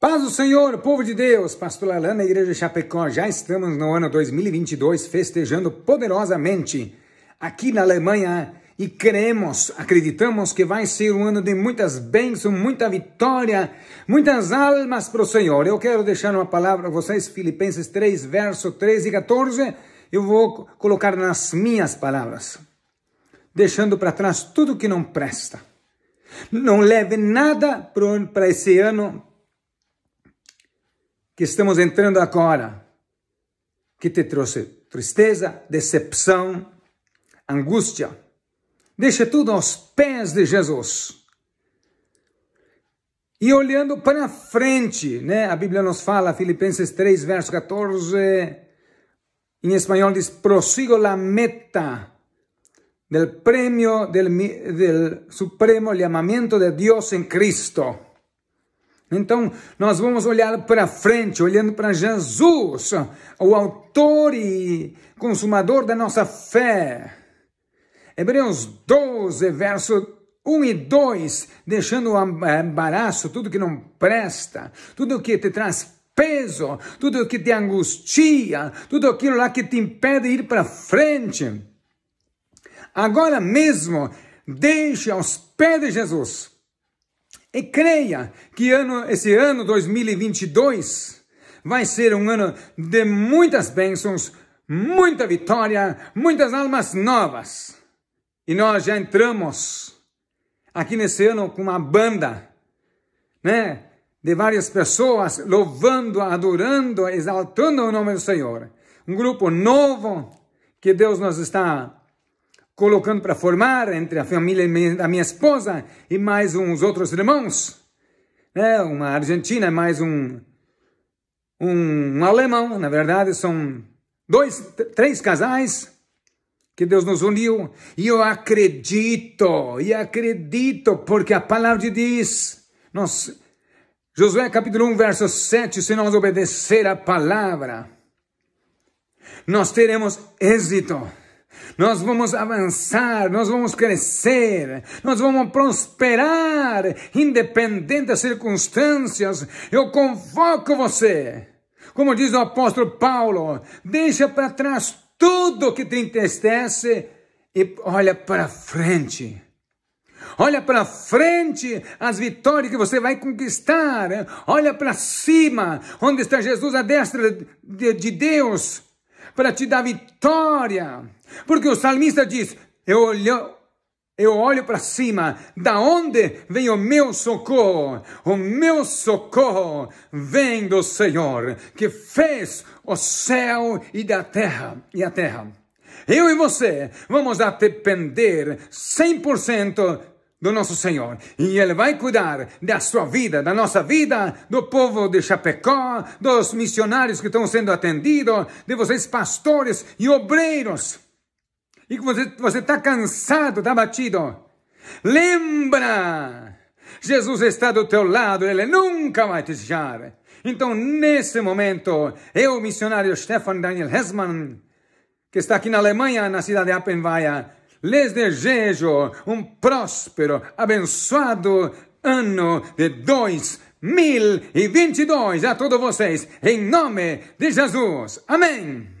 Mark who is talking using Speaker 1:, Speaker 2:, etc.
Speaker 1: Paz do Senhor, povo de Deus, Pastor Lalana, Igreja Chapecó, já estamos no ano 2022 festejando poderosamente aqui na Alemanha e cremos, acreditamos que vai ser um ano de muitas bênçãos, muita vitória, muitas almas para o Senhor. Eu quero deixar uma palavra para vocês, Filipenses 3, verso 13 e 14, eu vou colocar nas minhas palavras, deixando para trás tudo que não presta. Não leve nada para esse ano que estamos entrando agora, que te trouxe tristeza, decepção, angústia. Deixa tudo aos pés de Jesus. E olhando para frente, né? a Bíblia nos fala, Filipenses 3, verso 14, em espanhol diz, prosigo la meta del premio del, del supremo llamamiento de Deus em Cristo. Então, nós vamos olhar para frente, olhando para Jesus, o autor e consumador da nossa fé. Hebreus 12, verso 1 e 2, deixando o é, embaraço tudo que não presta, tudo que te traz peso, tudo que te angustia, tudo aquilo lá que te impede de ir para frente. Agora mesmo, deixe aos pés de Jesus e creia que ano, esse ano 2022 vai ser um ano de muitas bênçãos, muita vitória, muitas almas novas. E nós já entramos aqui nesse ano com uma banda, né? De várias pessoas louvando, adorando, exaltando o nome do Senhor. Um grupo novo que Deus nos está colocando para formar entre a família da minha esposa e mais uns outros irmãos, né? uma argentina, mais um, um, um alemão, na verdade são dois, três casais que Deus nos uniu, e eu acredito, e acredito, porque a palavra diz, nós, Josué capítulo 1, verso 7, se nós obedecer a palavra, nós teremos êxito. Nós vamos avançar, nós vamos crescer, nós vamos prosperar, independente das circunstâncias. Eu convoco você, como diz o apóstolo Paulo, deixa para trás tudo que te entristece e olha para frente. Olha para frente as vitórias que você vai conquistar. Olha para cima, onde está Jesus à destra de, de Deus para te dar vitória. Porque o salmista diz: Eu olho, eu olho para cima, da onde vem o meu socorro? O meu socorro vem do Senhor, que fez o céu e da terra, e a terra. Eu e você vamos depender 100% do nosso Senhor. E Ele vai cuidar da sua vida, da nossa vida, do povo de Chapecó, dos missionários que estão sendo atendidos, de vocês pastores e obreiros. E que você está cansado, está batido. Lembra! Jesus está do teu lado, Ele nunca vai te deixar. Então, nesse momento, eu, missionário Stefan Daniel Hesman, que está aqui na Alemanha, na cidade de Appenweia, Les desejo um próspero, abençoado ano de 2022 a todos vocês, em nome de Jesus. Amém.